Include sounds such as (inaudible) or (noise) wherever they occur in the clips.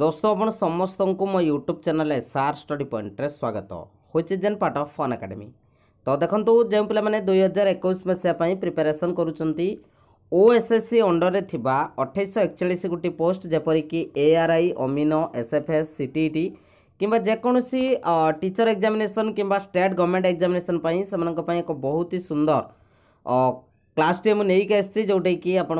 दोस्तों आपण समस्त मो यूट्यूब चैनल सार स्टडी पॉइंट रे स्वागत होचे जेन पार्ट अफ फन एकाडेमी तो देखो जो पे दुई हजार एक मसीहापाई प्रिपेरेसन अंडर में अंडर एक एकचाश गोटी पोस्ट जपरिक एआरआई अमिन एसएफएस टी किंवा जेकोसी टीचर एक्जामेसन कि स्टेट गवर्नमेंट एक्जामेसन से एक बहुत ही सुंदर क्लास टी मुझे आसी कि आपण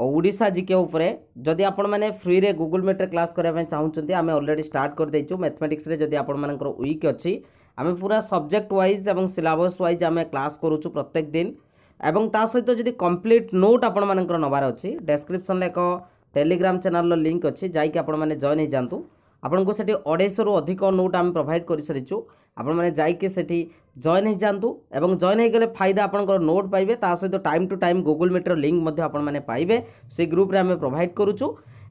ଓଡ଼ିଶା ଜିକେ ଉପରେ ଯଦି ଆପଣମାନେ ଫ୍ରିରେ ଗୁଗୁଲ୍ ମିଟ୍ରେ କ୍ଲାସ୍ କରିବା ପାଇଁ ଚାହୁଁଛନ୍ତି ଆମେ ଅଲରେଡ଼ି ଷ୍ଟାର୍ଟ କରିଦେଇଛୁ ମ୍ୟାଥମେଟିକ୍ସରେ ଯଦି ଆପଣମାନଙ୍କର ୱିକ୍ ଅଛି ଆମେ ପୁରା ସବଜେକ୍ଟ ୱାଇଜ୍ ଏବଂ ସିଲାବସ୍ ୱାଇଜ୍ ଆମେ କ୍ଲାସ୍ କରୁଛୁ ପ୍ରତ୍ୟେକ ଦିନ ଏବଂ ତା ସହିତ ଯଦି କମ୍ପ୍ଲିଟ୍ ନୋଟ୍ ଆପଣମାନଙ୍କର ନେବାର ଅଛି ଡେସ୍କ୍ରିପ୍ସନ୍ରେ ଏକ ଟେଲିଗ୍ରାମ ଚ୍ୟାନେଲ୍ର ଲିଙ୍କ୍ ଅଛି ଯାଇକି ଆପଣମାନେ ଜଏନ୍ ହେଇଯାଆନ୍ତୁ ଆପଣଙ୍କୁ ସେଠି ଅଢ଼େଇଶରୁ ଅଧିକ ନୋଟ୍ ଆମେ ପ୍ରୋଭାଇଡ଼ କରିସାରିଛୁ আপোন মানে যাইকে সেটি জয়েন হ জানতু এবং জয়েন হ গলে ফায়দা আপনক নোট পাইবে তা সেই তো টাইম টু টাইম গুগল মিটার লিংক মধ্যে আপন মানে পাইবে সেই গ্রুপ রে আমি প্রভাইড করুছো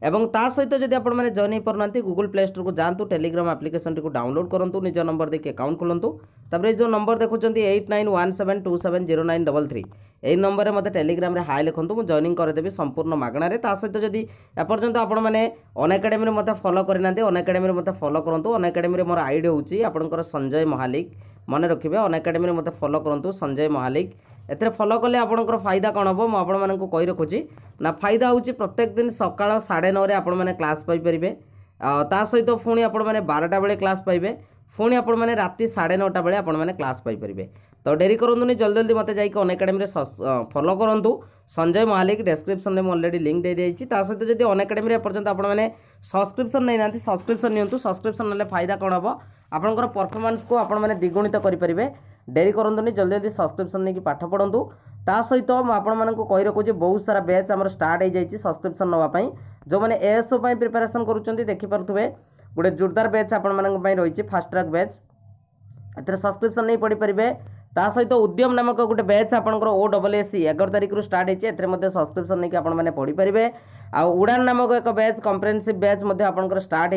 ଏବଂ ତା ସହିତ ଯଦି ଆପଣମାନେ ଜଏନ୍ ହେଇପାରୁନାହାନ୍ତି ଗୁଗୁଲ୍ ପ୍ଲେ ଷ୍ଟୋର୍କୁ ଯାଆନ୍ତୁ ଟେଲିଗ୍ରାମ ଆପ୍ଲିକେସନ୍ଟିକୁ ଡାଉନଲୋଡ୍ କରନ୍ତୁ ନିଜ ନମ୍ବର ଦେଖି ଆକାଉଣ୍ଟ ଖୋଲନ୍ତୁ ତାପରେ ଏ ଯେଉଁ ନମ୍ବର ଦେଖୁଛନ୍ତି eight nine one seven two seven zero nine double three ଏହି ନମ୍ବରରେ ମୋତେ ଟେଲିଗ୍ରାମରେ ହାଏ ଲେଖନ୍ତୁ ମୁଁ ଜଏନିଂ କରିଦେବି ସମ୍ପୂର୍ଣ୍ଣ ମାଗଣାରେ ତା ସହିତ ଯଦି ଏପର୍ଯ୍ୟନ୍ତ ଆପଣମାନେ ଅନ୍ ଏକାଡେମୀରେ ମୋତେ ଫଲୋ କରିନାହାନ୍ତି ଅନ୍ ଏକାଡେମୀରେ ମୋତେ ଫଲୋ କରନ୍ତୁ ଅନ୍ ଏକାଡେମୀରେ ମୋର ଆଇଡ଼ି ହେଉଛି ଆପଣଙ୍କର ସଞ୍ଜୟ ମହାଲିକ ମନେ ରଖିବେ ଅନ୍ ଏକାଡେମୀରେ ମୋତେ ଫଲୋ କରନ୍ତୁ ସଞ୍ଜୟ ମହାଲିକ ଏଥିରେ ଫଲୋ କଲେ ଆପଣଙ୍କର ଫାଇଦା କ'ଣ ହେବ ମୁଁ ଆପଣମାନଙ୍କୁ କହି ରଖୁଛି ନା ଫାଇଦା ହେଉଛି ପ୍ରତ୍ୟେକ ଦିନ ସକାଳ ସାଢ଼େ ନଅରେ ଆପଣମାନେ କ୍ଲାସ୍ ପାଇପାରିବେ ତା ସହିତ ପୁଣି ଆପଣମାନେ ବାରଟା ବେଳେ କ୍ଲାସ୍ ପାଇବେ ପୁଣି ଆପଣମାନେ ରାତି ସାଢ଼େ ନଅଟା ବେଳେ ଆପଣମାନେ କ୍ଲାସ୍ ପାଇପାରିବେ ତ ଡେରି କରନ୍ତୁନି ଜଲ୍ଦି ଜଲ୍ଦି ମୋତେ ଯାଇକି ଅନ୍ ଏକାଡେମୀରେ ଫଲୋ କରନ୍ତୁ ସଞ୍ଜୟ ମହାଲିକ ଡେସ୍କ୍ରିପସନ୍ରେ ମୁଁ ଅଲରେଡ଼ି ଲିଙ୍କ୍ ଦେଇଦେଇଛି ତା ସହିତ ଯଦି ଅନ୍ ଏକାଡେମୀରେ ଏପର୍ଯ୍ୟନ୍ତ ଆପଣମାନେ ସବସ୍କ୍ରିପସନ୍ ନେଇନାହାନ୍ତି ସବସ୍କ୍ରିପସନ୍ ନିଅନ୍ତୁ ସବସ୍କ୍ରିପସନ୍ ନେଲେ ଫାଇଦା କ'ଣ ହେବ ଆପଣଙ୍କର ପରଫର୍ମାନ୍ସକୁ ଆପଣମାନେ ଦ୍ୱିଗୁଣିତ କରିପାରିବେ डेरी करूँ जल्दी जल्दी सब्सक्रिपन नहीं पाठ पढ़ू ता सहित मुझे कही रखुच्छे बहुत सारा बैच आम स्टार्ट सब्सक्रिपन नापी जो मैंने एसओ पर प्रिपेरेसन करेंगे गोटे जोरदार बैच आप रही फास्ट ट्राक बैच ए सब्सक्रिप्स नहीं पढ़ी पारे सहित उद्यम नामक गोटे बैच आपर ओ डबल एस सी एगार तारिखर स्टार्ट होती है सब्सक्रिप्सन नहीं कि पढ़ी पारे आउ उड़ान नामक एक बैच कंप्रेनसीव बैच आप स्टार्ट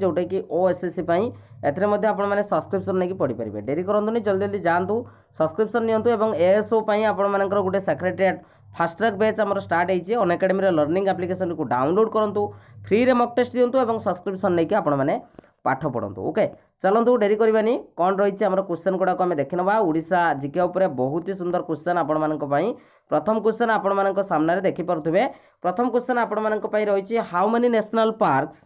जोटा कि ओ एस एस सी ए सब्सक्रिप्सन नहीं पढ़ी पारे डेरी करूँ जल्दी जल्दी जातु सब्सक्रिप्सन निंतु और एएसओ पर गोटे सेक्रेटेट फास्ट ट्रैक बैच आम स्टार्ट अनकाडेमी लर्निंग आप्लिकेसन को डाउनलोड करूँ फ्री में मक टेस्ट दिंतु और सब्सक्रिप्सन नहीं कि आप पढ़ू ओके ଚାଲନ୍ତୁ ଡେରି କରିବାନି କ'ଣ ରହିଛି ଆମର କୋଶ୍ଚେନ୍ ଗୁଡ଼ାକ ଆମେ ଦେଖିନେବା ଓଡ଼ିଶା ଜିକେ ଉପରେ ବହୁତ ହି ସୁନ୍ଦର କୋଶ୍ଚେନ୍ ଆପଣମାନଙ୍କ ପାଇଁ ପ୍ରଥମ କୋଶ୍ଚେନ୍ ଆପଣମାନଙ୍କ ସାମ୍ନାରେ ଦେଖିପାରୁଥିବେ ପ୍ରଥମ କୋଶ୍ଚେନ୍ ଆପଣମାନଙ୍କ ପାଇଁ ରହିଛି how many national parks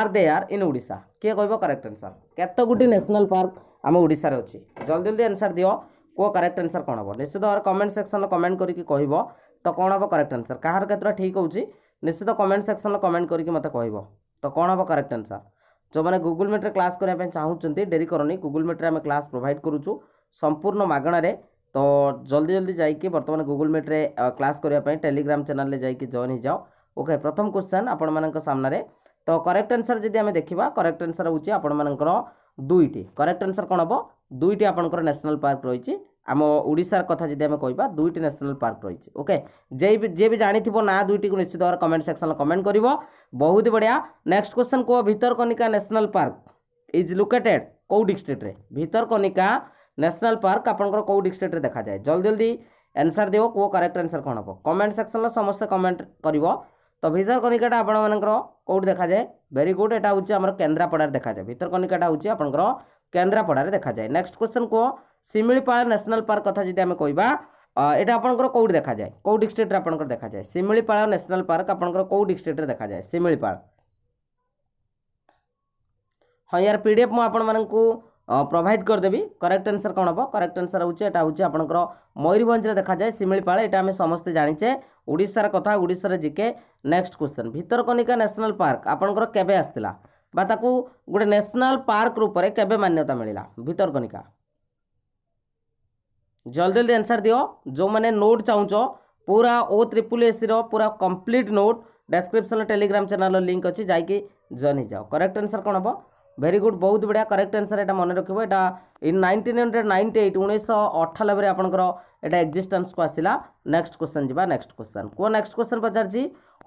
are there are in Odisha କିଏ କହିବ କରେକ୍ଟ ଆନ୍ସର୍ କେତୋଟି ନ୍ୟାସନାଲ୍ ପାର୍କ ଆମ ଓଡ଼ିଶାରେ ଅଛି ଜଲ୍ଦି ଜଲ୍ଦି ଆନ୍ସର୍ ଦିଅ କେଉଁ କରେକ୍ଟ ଆନ୍ସର୍ କ'ଣ ହେବ ନିଶ୍ଚିତ ଭାବରେ କମେଣ୍ଟ ସେକ୍ସନ୍ରେ କମେଣ୍ଟ କରିକି କହିବ ତ କ'ଣ ହେବ କରେକ୍ଟ ଆନ୍ସର୍ କାହାର କେତେଟା ଠିକ୍ ହେଉଛି ନିଶ୍ଚିତ କମେଣ୍ଟ ସେକ୍ସନ୍ରେ କମେଣ୍ଟ କରିକି ମୋତେ କହିବ ତ କ'ଣ ହେବ କରେକ୍ଟ ଆନ୍ସର୍ जो मैंने गुगुल मिट्रे क्लास करने चाहूँ डेरी करनी गुगुल मिट्रे आम क्लास प्रोभाइड करुँ संपूर्ण मगणारे तो जल्दी जल्दी जाइए बर्तमान गुगुल मिट्रे क्लास करने टेलीग्राम चेल जा जॉन हो जाओ ओके प्रथम क्वेश्चन आपनारे तो करेक्ट आंसर जी आम देखा करेक्ट आंसर होगी दुईट करेक्ट आंसर कौन हम दुईट आपंकर नेशनल पार्क रही ଆମ ଓଡ଼ିଶାର କଥା ଯଦି ଆମେ କହିବା ଦୁଇଟି ନ୍ୟାସନାଲ୍ ପାର୍କ ରହିଛି ଓକେ ଯିଏ ବି ଯିଏ ବି ଜାଣିଥିବ ନା ଦୁଇଟିକୁ ନିଶ୍ଚିତ ଭାବରେ କମେଣ୍ଟ ସେକ୍ସନ୍ରେ କମେଣ୍ଟ କରିବ ବହୁତ ବଢ଼ିଆ ନେକ୍ସଟ କ୍ୱେଶ୍ଚନ୍ କୁହ Bhitarkanika national park is located କେଉଁ ଡିଷ୍ଟ୍ରିକ୍ଟରେ ଭିତରକନିକା ନ୍ୟାସନାଲ୍ ପାର୍କ ଆପଣଙ୍କର କେଉଁ ଡିଷ୍ଟ୍ରିକ୍ଟରେ ଦେଖାଯାଏ ଜଲ୍ଦି ଜଲ୍ଦି ଆନ୍ସର୍ ଦିଅ କେଉଁ କରେକ୍ଟ ଆନ୍ସର୍ କ'ଣ ହେବ କମେଣ୍ଟ ସେକ୍ସନ୍ରେ ସମସ୍ତେ କମେଣ୍ଟ କରିବ ତ ଭିତରକନିକାଟା ଆପଣମାନଙ୍କର କେଉଁଠି ଦେଖାଯାଏ ଭେରି ଗୁଡ୍ ଏଇଟା ହେଉଛି ଆମର କେନ୍ଦ୍ରାପଡ଼ାରେ ଦେଖାଯାଏ ଭିତରକନିକାଟା ହେଉଛି ଆପଣଙ୍କର କେନ୍ଦ୍ରାପଡ଼ାରେ ଦେଖାଯାଏ ନେକ୍ସଟ କ୍ୱେଶ୍ଚନ୍ କୁହ ଶିମିଳିପାଳ ନ୍ୟାସନାଲ୍ ପାର୍କ କଥା ଯଦି ଆମେ କହିବା এটা আপনার কেউ দেখা যায় কেউ ডিস্ট্রিক্টরে আপনার দেখা যায় শিমিপাল ন্যাশনাল পার্ক আপনার কেউ ডিস্ট্রিক্টরে দেখা যায় শিমিপাল হ্যাঁ ইয়ার পিডিএফ মু আপনার প্রোভাইড করেদেবি করেক্ট আনসর কম হব করেক্ট আনসর হচ্ছে এটা হচ্ছে আপনার ময়ূরভঞ্জে দেখা যায় শিমিপাল এটা আমি সমস্তে জাঁচে ওড়শার কথা ওড়শার GK next question Bhitarkanika national park আপনার কেবে আসছিলা বা তাকে গোটে ন্যাশনাল পার্ক রূপে কেবে মান্যতা মিলা ভিতরকনিকা जल्दी जल्दी आंसर दियो जो मैंने नोट चाहूँ पूरा ओ त्रिपुल एसी पूरा complete note description Telegram channel link अच्छे जाकि जन जाओ करेक्ट आंसर कौन हम भेरी गुड बहुत बढ़िया करेक्ट आंसर यहाँ मन रखा in nineteen hundred ninety eight उन्नीस अठानबे आपंकर यहाँ एक्जिस्टेन्स को आसला नेक्स्ट क्वेश्चन जी नेक्स्ट क्वेश्चन कौन नेक्स्ट क्वेश्चन पचार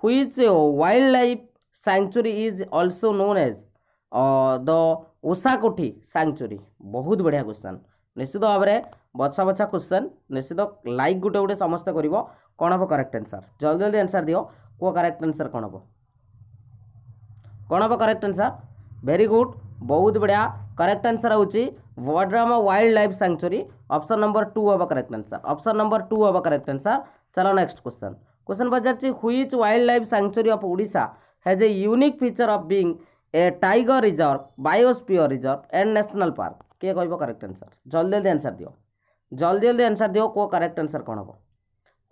which wild life sanctuary is also known as the ओसाकोठी सांचुरी बहुत बढ़िया क्वेश्चन निश्चित भाव में बछा बछा क्वेश्चन निश्चित लाइक ଗୋଟେ ଗୋଟେ ସମସ୍ତେ कर कौन हम କରେକ୍ଟ आंसर जल्दी जल्दी ଆନ୍ସର୍ ଦିଅ କୁହ କରେକ୍ଟ आंसर कौन हम कौन ହେବ କରେକ୍ଟ ଆନ୍ସର୍ भेरी गुड बहुत बढ़िया करेक्ट ଆନ୍ସର୍ ହେଉଛି वडरामा wild life sanctuary option number two हम correct answer option number two हम करेक्ट आंसर चलो नेक्स्ट क्वेश्चन क्वेश्चन पचार which wild life sanctuary of Odisha has a unique feature of being a tiger reserve biosphere reserve and national park କିଏ କହିବ correct answer ଜଲ୍ଦି ଜଲ୍ଦି answer ଦିଅ ଜଲ୍ଦି ଜଲ୍ଦି ଆନ୍ସର୍ ଦିଅ କେଉଁ କରେକ୍ଟ ଆନ୍ସର୍ କ'ଣ ହେବ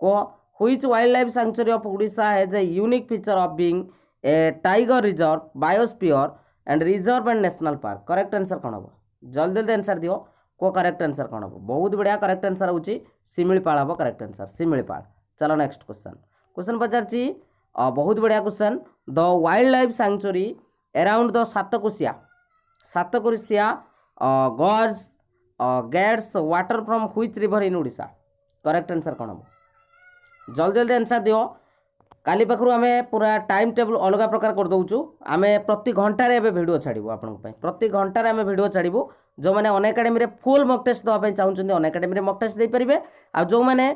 କୁହ which wild life sanctuary of Odisha has a unique feature of being a tiger reserve biosphere and reserve and national park correct answer କ'ଣ ହେବ ଜଲ୍ଦି ଜଲ୍ଦି ଆନ୍ସର୍ ଦିଅ କେଉଁ କରେକ୍ଟ ଆନ୍ସର୍ କ'ଣ ହେବ ବହୁତ ବଢ଼ିଆ କରେକ୍ଟ ଆନ୍ସର୍ ହେଉଛି ଶିମିଳିପାଳ ହେବ କରେକ୍ଟ ଆନ୍ସର୍ ଶିମିଳିପାଳ ଚାଲ ନେକ୍ସଟ କ୍ୱେଶ୍ଚନ୍ କ୍ୱେଶ୍ଚନ୍ ପଚାରିଛି ବହୁତ ବଢ଼ିଆ question the wild life sanctuary around the Satkosia Satkosia gorge gets water from which river in Odisha correct answer କ'ଣ ହେବ ଜଲ୍ଦି ଜଲ୍ଦି ଆନ୍ସର୍ ଦିଅ କାଲି ପାଖରୁ ଆମେ ପୁରା ଟାଇମ୍ ଟେବୁଲ୍ ଅଲଗା ପ୍ରକାର କରିଦେଉଛୁ ଆମେ ପ୍ରତି ଘଣ୍ଟାରେ ଏବେ ଭିଡ଼ିଓ ଛାଡ଼ିବୁ ଆପଣଙ୍କ ପାଇଁ ପ୍ରତି ଘଣ୍ଟାରେ ଆମେ ଭିଡ଼ିଓ ଛାଡ଼ିବୁ ଯେଉଁମାନେ ଅନ୍ ଏକାଡେମୀରେ ଫୁଲ୍ ମକ୍ ଟେଷ୍ଟ ଦେବା ପାଇଁ ଚାହୁଁଛନ୍ତି ଅନ୍ ଏକାଡେମୀରେ ମକ୍ ଟେଷ୍ଟ ଦେଇପାରିବେ ଆଉ ଯେଉଁମାନେ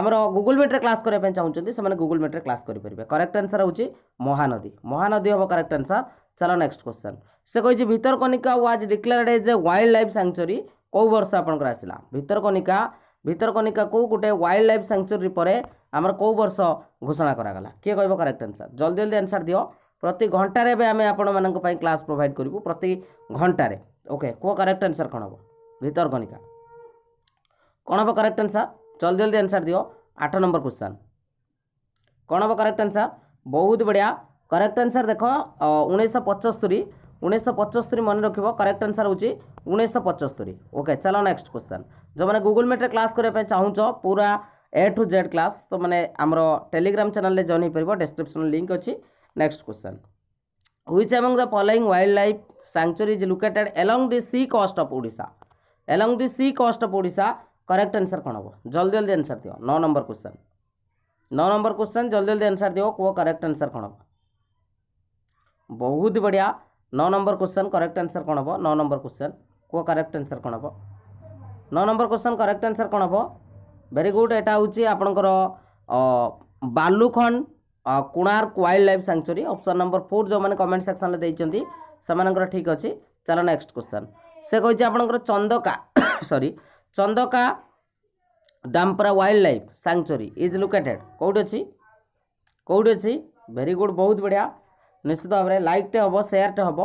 ଆମର ଗୁଗୁଲ୍ ମିଟ୍ରେ କ୍ଲାସ୍ କରିବା ପାଇଁ ଚାହୁଁଛନ୍ତି ସେମାନେ ଗୁଗୁଲ୍ ମିଟ୍ରେ କ୍ଲାସ୍ କରିପାରିବେ କରେକ୍ଟ ଆନ୍ସର୍ ହେଉଛି ମହାନଦୀ ମହାନଦୀ ହେବ କରେକ୍ଟ ଆନ୍ସର୍ ଚାଲ ନେକ୍ସଟ କ୍ୱେଶ୍ଚନ୍ ସେ କହିଛି Bhitarkanika was declared as a wild life sanctuary କେଉଁ ବର୍ଷ ଆପଣଙ୍କର ଆସିଲା ଭିତରକନିକା ଭିତରକନିକାକୁ ଗୋଟେ ୱାଇଲ୍ଡ ଲାଇଫ୍ ସାଙ୍କ୍ଚୁରୀ ପରେ ଆମର କେଉଁ ବର୍ଷ ଘୋଷଣା କରାଗଲା କିଏ କହିବ କରେକ୍ଟ ଆନ୍ସର୍ ଜଲ୍ଦି ଜଲ୍ଦି ଆନ୍ସର୍ ଦିଅ ପ୍ରତି ଘଣ୍ଟାରେ ଏବେ ଆମେ ଆପଣମାନଙ୍କ ପାଇଁ କ୍ଲାସ୍ ପ୍ରୋଭାଇଡ଼ କରିବୁ ପ୍ରତି ଘଣ୍ଟାରେ ଓକେ କୁହ କରେକ୍ଟ ଆନ୍ସର୍ କ'ଣ ହେବ ଭିତରକନିକା କ'ଣ ହେବ କରେକ୍ଟ ଆନ୍ସର୍ ଜଲ୍ଦି ଜଲ୍ଦି ଆନ୍ସର୍ ଦିଅ ଆଠ ନମ୍ବର କ୍ୱେଶ୍ଚନ୍ କ'ଣ ହେବ କରେକ୍ଟ ଆନ୍ସର୍ ବହୁତ ବଢ଼ିଆ କରେକ୍ଟ ଆନ୍ସର୍ ଦେଖ ଉଣେଇଶହ ପଞ୍ଚସ୍ତରୀ उन्नीस पचस्तरी मन रख करेक्ट आंसर हूँ उन्नीस पचस्तरी ओके चलो नेक्स्ट क्वेश्चन जो मैंने गुगुल मेट्रे क्लास करने चाहूँ पूरा ए टू जेड क्लास तो मैंने आमर टेलीग्राम चैनल जॉइन हो डिस्क्रिप्शन लिंक अच्छी next question which among the following wild life sanctuary is located along the sea coast of Odisha along the sea coast of Voda correct answer कौन हम जल्दी जल्दी answer दियो नौ नंबर क्वेश्चन नौ number question जल्दी जल्दी आंसर दिव कह करेक्ट आंसर कौन हम बहुत बढ़िया नौ नंबर क्वेश्चन करेक्ट आंसर कौन हम नौ नंबर क्वेश्चन कह करेक्ट आंसर कौन हम नौ नंबर क्वेश्चन करेक्ट आंसर कौन हम भेरी गुड एटा हूँ Balukhand Konark wild life sanctuary option number four जो मैंने कमेंट सेक्शन में देखते ठीक अच्छे चल नेक्स्ट क्वेश्चन से कही आपर चंदका सरी (coughs) Chandaka Dampara wild life sanctuary is located कौट अच्छी कौट अच्छी भेरी गुड बहुत बढ़िया ନିଶ୍ଚିତ ଭାବରେ ଲାଇକ୍ଟେ ହେବ ସେୟାର୍ଟେ ହେବ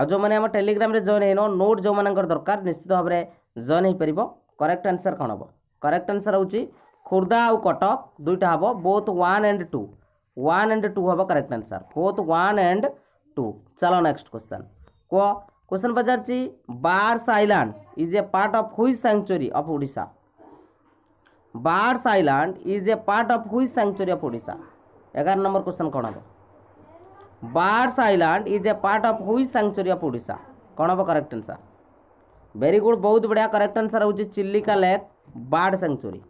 ଆଉ ଯେଉଁମାନେ ଆମ ଟେଲିଗ୍ରାମରେ ଜଏନ୍ ହେଇନ ନୋଟ୍ ଯେଉଁମାନଙ୍କର ଦରକାର ନିଶ୍ଚିତ ଭାବରେ ଜଏନ୍ ହେଇପାରିବ କରେକ୍ଟ ଆନ୍ସର୍ କ'ଣ ହେବ କରେକ୍ଟ ଆନ୍ସର୍ ହେଉଛି ଖୋର୍ଦ୍ଧା ଆଉ କଟକ ଦୁଇଟା ହେବ both one and two one and two ହେବ correct answer both one and two ଚାଲ ନେକ୍ସଟ କ୍ୱେଶ୍ଚନ୍ କୁହ क्वेश्चन पचारे Bars island is a part of which sanctuary of Odisha Bars island is a part of which sanctuary of Odisha एगार number question कौन हम Bars island is a part of which sanctuary of Odisha कौन हम correct answer very good बहुत बढ़िया correct answer हो Chilika lake bird sanctuary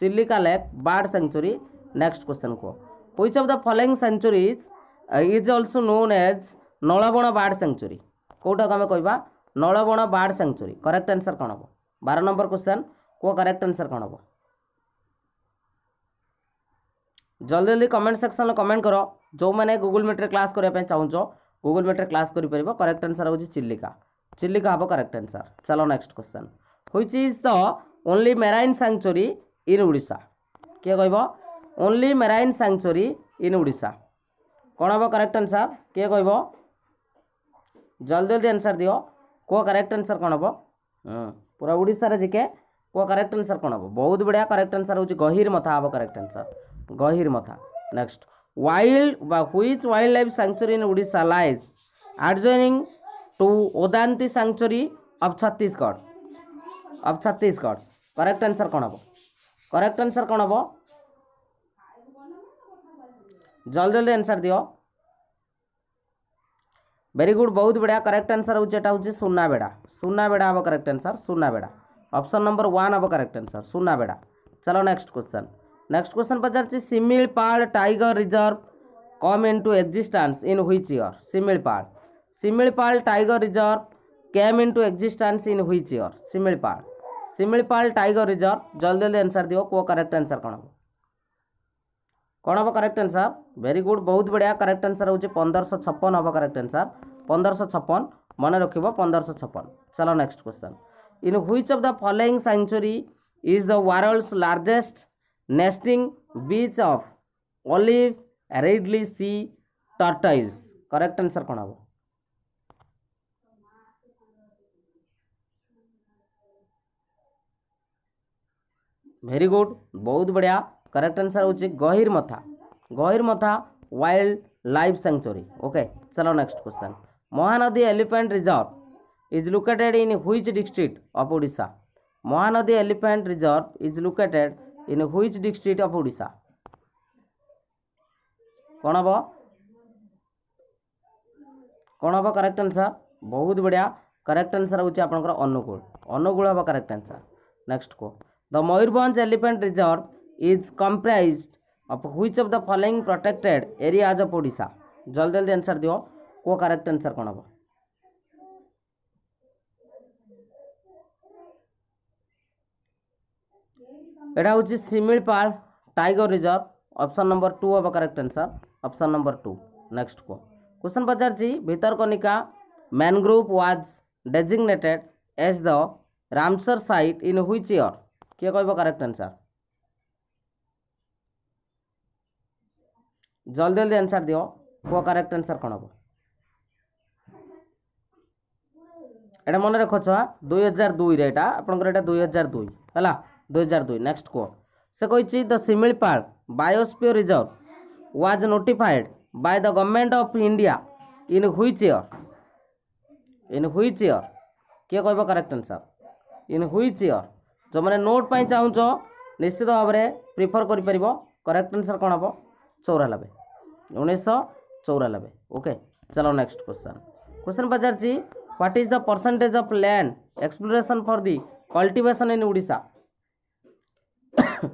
Chilika lake bird sanctuary next question को which of the following centuries uh, is also known as Nalabana bird sanctuary କେଉଁଟାକୁ ଆମେ କହିବା Nalabana bird sanctuary correct answer କ'ଣ ହେବ ବାର ନମ୍ବର କ୍ୱେଶ୍ଚନ୍ କେଉଁ କରେକ୍ଟ ଆନ୍ସର୍ କ'ଣ ହେବ ଜଲ୍ଦି ଜଲ୍ଦି କମେଣ୍ଟ ସେକ୍ସନ୍ରେ କମେଣ୍ଟ କର ଯେଉଁମାନେ ଗୁଗୁଲ୍ ମିଟ୍ରେ କ୍ଲାସ୍ କରିବା ପାଇଁ ଚାହୁଁଛ ଗୁଗୁଲ୍ ମିଟ୍ରେ କ୍ଲାସ୍ କରିପାରିବ କରେକ୍ଟ ଆନ୍ସର୍ ହେଉଛି ଚିଲିକା ଚିଲିକା ହେବ କରେକ୍ଟ ଆନ୍ସର୍ ଚାଲ next question which is the only marine sanctuary in Odisha କିଏ କହିବ only marine sanctuary in Odisha କ'ଣ ହେବ କରେକ୍ଟ ଆନ୍ସର୍ କିଏ କହିବ ଜଲ୍ଦି ଜଲ୍ଦି ଆନ୍ସର୍ ଦିଅ କେଉଁ କରେକ୍ଟ ଆନ୍ସର୍ କ'ଣ ହେବ ପୁରା ଓଡ଼ିଶାରେ ଜିକେ କେଉଁ କରେକ୍ଟ ଆନ୍ସର୍ କ'ଣ ହେବ ବହୁତ ବଢ଼ିଆ କରେକ୍ଟ ଆନ୍ସର୍ ହେଉଛି ଗହିର ମଥା ହେବ correct answer Gahirmatha next wild which wild life sanctuary in Odisha lies adjoining to Udanti sanctuary of Chhattisgarh of Chhattisgarh correct answer कौन हम करेक्ट आंसर कौन हम जल्द जल्दी आंसर दियो वेरी गुड बहुत बढ़िया करेक्ट आंसर होटा हूँ सुना बेड़ा सुना बेड़ा हम correct answer Sunabeda option number one हम करेक्ट आंसर सुना बेड़ा चलो नेक्स्ट क्वेश्चन नेक्स्ट क्वेश्चन पचार tiger reserve come into existence in which year Similipal Similipal tiger reserve came into existence in which year Similipal Similipal tiger reserve जल्दी जल्दी answer दिव को correct answer कौन हम कौन हम करेक्ट आंसर वेरी गुड बहुत बढ़िया करेक्ट आंसर हो पंदरश छपन हम करेक्ट आंसर पंदरश छपन मन रख पंदरश छपन चलो next question in which of the following sanctuary is the world's largest nesting beach of olive ridley sea turtles correct answer कौन हम very गुड बहुत बढ़िया करेक्ट आंसर हो गहिर Gahirmatha Gahirmatha wild life sanctuary okay चलो next question Mahanadi elephant reserve is located in which district of Odisha Mahanadi elephant reserve is located in which district of Odisha कौन हम कौन हम करेक्ट आंसर बहुत बढ़िया करेक्ट आंसर हूँ आप अनुकूल अनुकूल हम करेक्ट आंसर नेक्स्ट को the Mayurbhanj elephant reserve is comprise of which of the following protected areas of Odisha जल्दी जल्दी आंसर दिव को करेक्ट आंसर कौन हम यहाँ हूँ Similipal tiger reserve option number two ହେବ correct answer option number two next କୁହ क्वेश्चन पचार Bhitarkanika mangrove was designated as the Ramsar site in which year किए कह करेक्ट आंसर जल्दी जल्दी आंसर दियो कह करेक्ट आंसर कौन हम एटा मन रख छुआ दुई हजार दुई रहा दुई हजार दुई है दुई हजार दुई नेक्स्ट कुह से कही the Similipal biosphere reserve was notified by the government of India in which year in which year किए कह correct answer in which year जो मैंने नोट पर चाहूच निश्चित भाव में प्रिफर कर करेक्ट आंसर कौन हम चौरानबे उन्नीस चौरानबे ओके चलो नेक्स्ट क्वेश्चन क्वेश्चन पचार what is the percentage of land exploration for the cultivation in Odisha କ'ଣ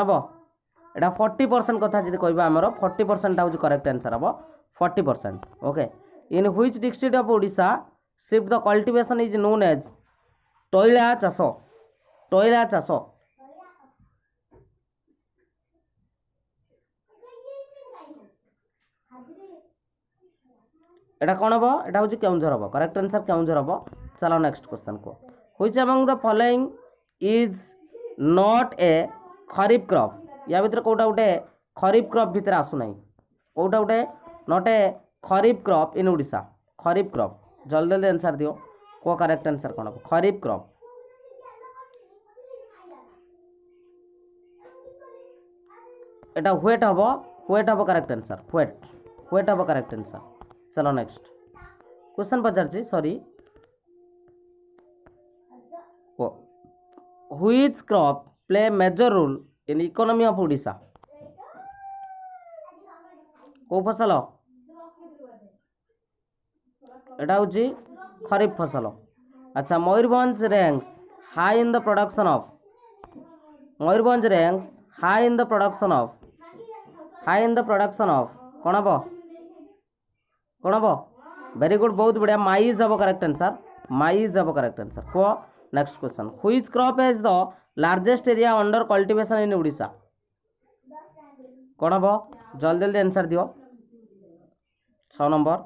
ହେବ ଏଇଟା ଫର୍ଟି ପରସେଣ୍ଟ କଥା ଯଦି କହିବା ଆମର ଫର୍ଟି ପରସେଣ୍ଟଟା ହେଉଛି କରେକ୍ଟ ଆନ୍ସର୍ ହେବ forty percent okay in which district of Odisha shift the cultivation is known as ତୈଳା ଚାଷ ତୈଳା ଚାଷ এটা কোণ হব এটা হচ্ছে কেউঝর হব করেক্ট আনসার কেউঝর হব চাল নেক্সট কোশ্চেন কু which among the following is not a kharif crop ইয়া ভিতরে কোটা গোটে খরিফ ক্রপ ভিতরে আসুনা কোটা গোটে not a kharif crop in Odisha kharif crop জলদি জলদি আনসার দিও কো করেক্ট আনসার কোণ হব খরিফ ক্রপ এটা হুয়েট হব হুয়েট হব করেক্ট আনসার হুয়েট হুয়েট হব করেক্ট আনসার ચાલો નેક્સ્ટ ક્વેશ્ચન પચારছি sorry which crop play major role in economy of Odisha কেউ ফসল এটা হচ্ছে খরিফ ফসল আচ্ছা Mayurbhanj ranks high in the production of Mayurbhanj ranks high in the production of high in the production of কোণ হব कौन हम भेरी गुड बहुत बढ़िया माइज इज हब correct answer maize is correct answer कह next question which crop is the largest area under cultivation in Odisha कौन हम जल्दी जल्दी आंसर दियो छ नंबर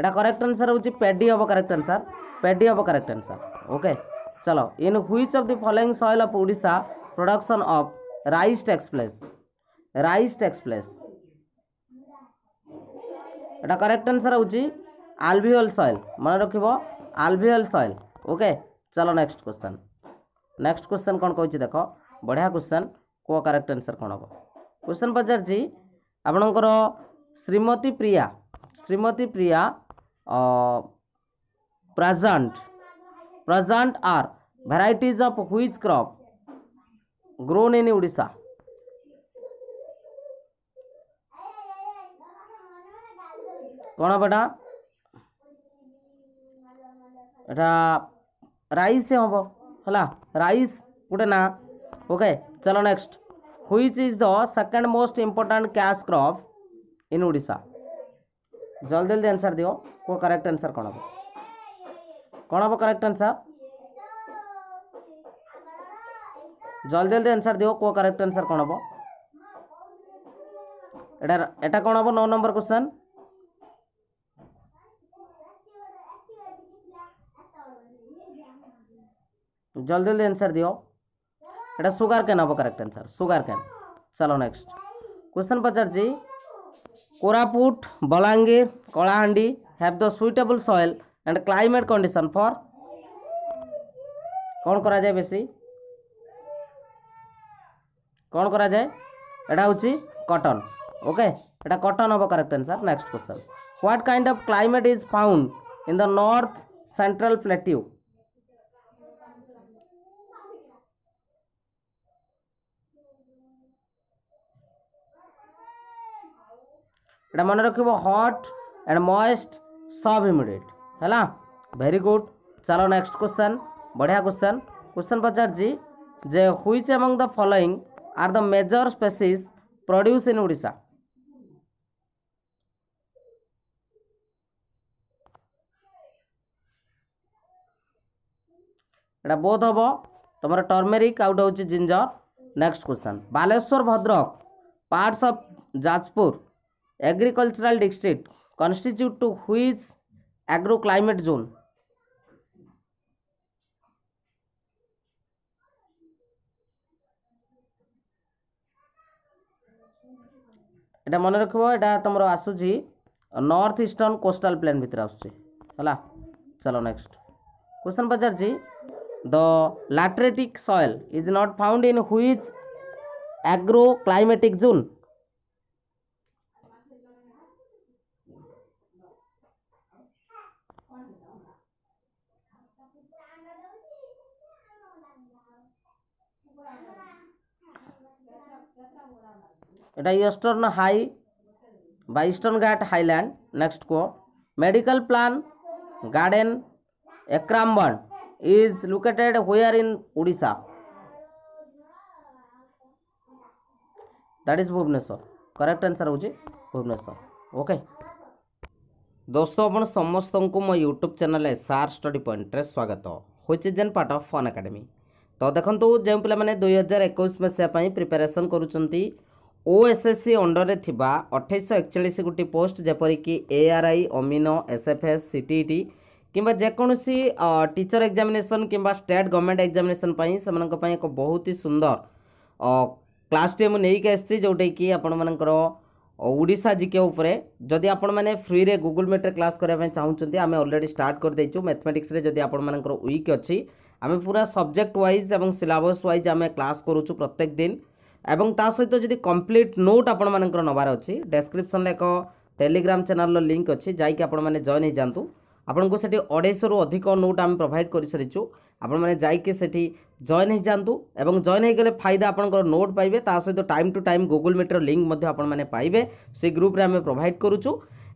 यहाँ करेक्ट आंसर हूँ पेडी हम करेक्ट आंसर पेडी हम करेक्ट आंसर ओके चलो in which of the following soil of Odisha production of rice takes place rice takes place এটা করেক্ট আনসার হচ্ছে আলভিওল সয়েল মনে রাখব আলভিওল সয়েল ওকে চল নেক্সট কোশ্চেন নেক্সট কোশ্চেন কোণ কହୁଛି দেখ বঢ়িয়া কোশ্চেন কো করেক্ট আনসার কোণ হব কোশ্চেন পচারছি ଆପଣଙ୍କର Shrimati Priya Shrimati Priya present present are varieties of which crop grown in Odisha कौन हम रईस हम है रईस गोटे ना ओके चलो next which is the second most important क्या क्रप इन ओडा जल्दी जल्दी आंसर दियो को करेक्ट आंसर कौन हम कौन हम करेक्ट आंसर जल्दी जल्दी आंसर दियो को करेक्ट आंसर कौन हम एटा कौन हम नौ नंबर क्वेश्चन जल्दी जल्दी आंसर दियो এটা সুগার ক্যান হবো কারেক্ট আনসার সুগার ক্যান চলো নেক্সট কোশ্চেন পচারছি Koraput Bolangir Kalahandi have the suitable soil and climate condition for কোণ করা যায় বেশি কোণ করা যায় এটা হচ্ছে কটন ওকে এটা কটন হবো correct answer next question what kind of climate is found in the north central plateau এটা মনে রাখিব হট অ্যান্ড ময়েস্ট সব ইমিডিয়েট হ্যাঁ ভেরি গুড ଚାଲ ନେକ୍ସଟ କ୍ୱେଶ୍ଚନ୍ ବଢ଼ିଆ କ୍ୱେଶ୍ଚନ୍ କ୍ୱେଶ୍ଚନ୍ ପଚାରିଛି ଯେ which among the following are the major species produce in Odisha ଏଇଟା ବୋଧ ହେବ ତୁମର ଟର୍ମେରିକ୍ ଆଉ ଗୋଟେ ହେଉଛି ginger next question Baleswar Bhadrak parts of Jajpur agricultural district constitute to which agroclimate zone এটা মনে রাখব এটা তোমার আসুচি নর্থ ইষ্টর্ন কোস্টাল প্লেন ভিতরে আসছে হলা চলো নেক্সট কোশ্চেন পচারছি the lateritic soil is not found in which agro climatic zone एटा ইস্টার্ন हाई বা घाट हाइलैंड नेक्स्ट को मेडिकल प्लान गार्डन एक्राम is located located in Orissa that is Bhubaneswar correct answer हूँ भुवनेश्वर ओके दोस्तों अपन समस्त को मो यूट्यूब चैनल सार स्टडी पॉइंट रे स्वागत हुई is an part of Unacademy तो देखो जो पे दुई हजार एक मसीहा प्रिपेरेसन करुँच ଓଏସ୍ଏସ୍ସି ଅଣ୍ଡରରେ ଥିବା ଅଠେଇଶହ ଏକଚାଳିଶ ଗୋଟି ପୋଷ୍ଟ ଯେପରିକି ଏଆର୍ଆଇ ଅମିନ ଏସ୍ଏଫ୍ଏସ୍ ସିଟିଇଟି କିମ୍ବା ଯେକୌଣସି ଟିଚର ଏକ୍ଜାମିନେସନ୍ କିମ୍ବା ଷ୍ଟେଟ୍ ଗଭର୍ଣ୍ଣମେଣ୍ଟ ଏକ୍ଜାମିନେସନ୍ ପାଇଁ ସେମାନଙ୍କ ପାଇଁ ଏକ ବହୁତ ହି ସୁନ୍ଦର କ୍ଲାସ୍ଟିଏ ମୁଁ ନେଇକି ଆସିଛି ଯେଉଁଟାକି ଆପଣମାନଙ୍କର ଓଡ଼ିଶା ଜିକେ ଉପରେ ଯଦି ଆପଣମାନେ ଫ୍ରିରେ ଗୁଗୁଲ୍ ମିଟ୍ରେ କ୍ଲାସ୍ କରିବା ପାଇଁ ଚାହୁଁଛନ୍ତି ଆମେ ଅଲରେଡ଼ି ଷ୍ଟାର୍ଟ କରିଦେଇଛୁ ମ୍ୟାଥମେଟିକ୍ସରେ ଯଦି ଆପଣମାନଙ୍କର ୱିକ୍ ଅଛି ଆମେ ପୁରା ସବଜେକ୍ଟ ୱାଇଜ୍ ଏବଂ ସିଲାବସ୍ ୱାଇଜ୍ ଆମେ କ୍ଲାସ୍ କରୁଛୁ ପ୍ରତ୍ୟେକ ଦିନ এবং তা সৈতো যদি কমপ্লিট নোট আপন মানে কৰ নৱাৰ আছে ডেসক্রিপশন ল এক টেলিগ্রাম চ্যানেল ল লিংক আছে যাইকে আপন মানে জয়েন হ যান্তু আপন গো সেটি 28 অধিক নোট আমি প্রভাইড কৰিছু আপন মানে যাইকে সেটি জয়েন হ যান্তু এবং জয়েন হৈ গলে फायদা আপনৰ নোট পাইবে তা সৈতো টাইম টু টাইম গুগল মিটৰ লিংক মধ্য আপন মানে পাইবে সেই গ্রুপ ৰ আমি প্রভাইড কৰুচু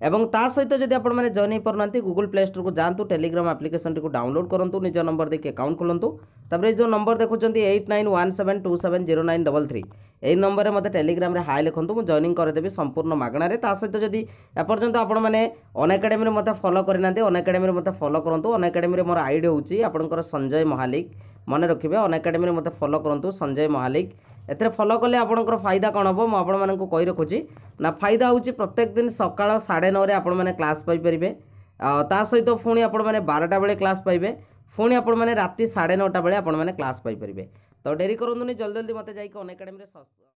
এবং তা সহিত যদি আপনার জয়েন হয়ে পু না গুগল প্লে স্টোর যাতে টেলিগ্রাম আপ্লিকেসনটি ডাউনলোড করতু নিজ নম্বর দেখি আকাউন্ট খোলতু তাপরে এই যে নম্বর দেখুম eight nine one seven two seven zero nine double three এই নম্বরে মতো টেলিগ্রামে হাই লিখতু মু জয়নিং করেদেবি সম্পূর্ণ মাগণার তা সহিত যদি এপর্যন্ত আপনার অন একাডেমি মতো ফলো করে না অন একাডেমি মতো ফলো করতু অন একাডেমি মোর আইডি হচ্ছে আপনার সঞ্জয় মহালিক মনে রাখবে অন একাডেমি মতো ফলো করতু সঞ্জয় মহালিক ଏଥିରେ ଫଲୋ କଲେ ଆପଣଙ୍କର ଫାଇଦା କ'ଣ ହେବ ମୁଁ ଆପଣମାନଙ୍କୁ କହି ରଖୁଛି ନା ଫାଇଦା ହେଉଛି ପ୍ରତ୍ୟେକ ଦିନ ସକାଳ ସାଢ଼େ ନଅରେ ଆପଣମାନେ କ୍ଲାସ୍ ପାଇପାରିବେ ତା ସହିତ ପୁଣି ଆପଣମାନେ ବାରଟା ବେଳେ କ୍ଲାସ୍ ପାଇବେ ପୁଣି ଆପଣମାନେ ରାତି ସାଢ଼େ ନଅଟା ବେଳେ ଆପଣମାନେ କ୍ଲାସ୍ ପାଇପାରିବେ ତ ଡେରି କରନ୍ତୁନି ଜଲ୍ଦି ଜଲ୍ଦି ମୋତେ ଯାଇକି ଅନ୍ ଏକାଡେମୀରେ